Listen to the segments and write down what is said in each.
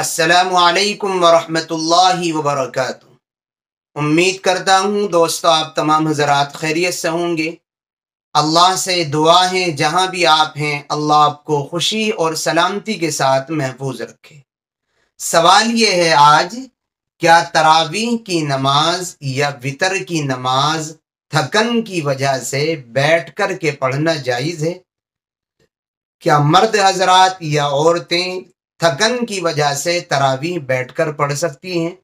असलकम वरहमतुल्लाहि वबरकत उम्मीद करता हूँ दोस्तों आप तमाम हजरात खैरियत से होंगे अल्लाह से दुआ है जहाँ भी आप हैं अल्लाह आपको खुशी और सलामती के साथ महफूज रखे सवाल ये है आज क्या तरावी की नमाज या वितर की नमाज थकन की वजह से बैठ कर के पढ़ना जायज़ है क्या मर्द हजरात या औरतें थकन की वजह से तरावी बैठकर पढ़ सकती हैं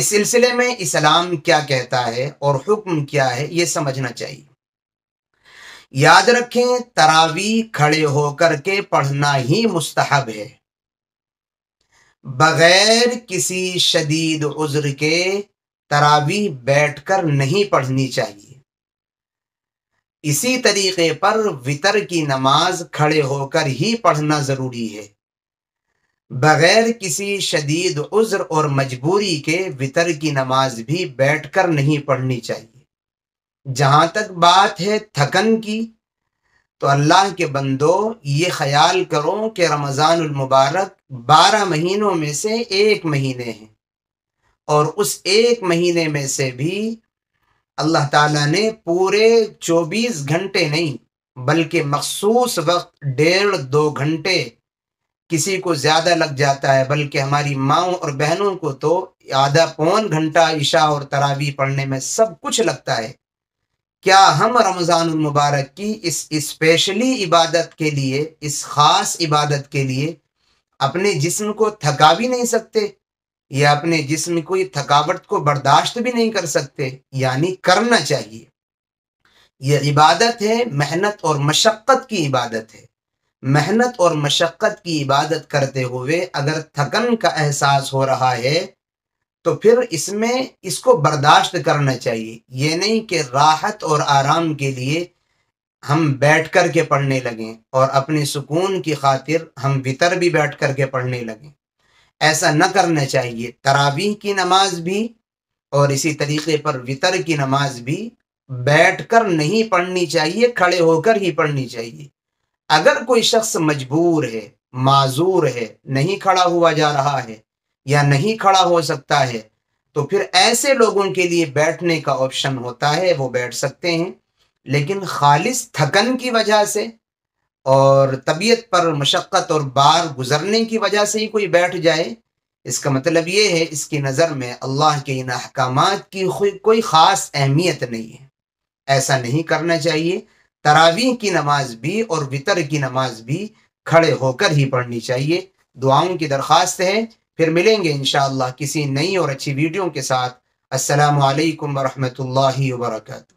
इस सिलसिले में इस्लाम क्या कहता है और हुक्म क्या है ये समझना चाहिए याद रखें तरावी खड़े होकर के पढ़ना ही मुस्तहब है बगैर किसी शदीद उज्र के तरावी बैठकर नहीं पढ़नी चाहिए इसी तरीके पर वितर की नमाज खड़े होकर ही पढ़ना ज़रूरी है बगैर किसी शदीद उज्र और मजबूरी के वितर की नमाज भी बैठकर नहीं पढ़नी चाहिए जहाँ तक बात है थकन की तो अल्लाह के बंदो ये ख्याल करो कि रमज़ानमबारक मुबारक बारह महीनों में से एक महीने हैं और उस एक महीने में से भी अल्लाह ताला ने पूरे चौबीस घंटे नहीं बल्कि मखसूस वक्त डेढ़ दो घंटे किसी को ज़्यादा लग जाता है बल्कि हमारी माओ और बहनों को तो आधा पौन घंटा ईशा और तरावी पढ़ने में सब कुछ लगता है क्या हम रमज़ान मुबारक की इस स्पेशली इबादत के लिए इस ख़ास इबादत के लिए अपने जिस्म को थका भी नहीं सकते या अपने जिस्म को ये थकावट को बर्दाश्त भी नहीं कर सकते यानी करना चाहिए यह इबादत है मेहनत और मशक्क़त की इबादत है मेहनत और मशक्क़त की इबादत करते हुए अगर थकन का एहसास हो रहा है तो फिर इसमें इसको बर्दाश्त करना चाहिए ये नहीं कि राहत और आराम के लिए हम बैठ कर के पढ़ने लगें और अपने सुकून की खातिर हम भीतर भी बैठ कर के पढ़ने लगें ऐसा न करना चाहिए तरावी की नमाज भी और इसी तरीके पर वितर की नमाज भी बैठकर नहीं पढ़नी चाहिए खड़े होकर ही पढ़नी चाहिए अगर कोई शख्स मजबूर है माजूर है नहीं खड़ा हुआ जा रहा है या नहीं खड़ा हो सकता है तो फिर ऐसे लोगों के लिए बैठने का ऑप्शन होता है वो बैठ सकते हैं लेकिन खालिस थकन की वजह से और तबीयत पर मशक्क़त और बार गुजरने की वजह से ही कोई बैठ जाए इसका मतलब ये है इसकी नज़र में अल्लाह के इन अहकाम की कोई ख़ास अहमियत नहीं है ऐसा नहीं करना चाहिए तरावी की नमाज भी और वितर की नमाज भी खड़े होकर ही पढ़नी चाहिए दुआओं की दरख्वास्त है फिर मिलेंगे इन किसी नई और अच्छी वीडियो के साथ असलकम वरहमल वर्क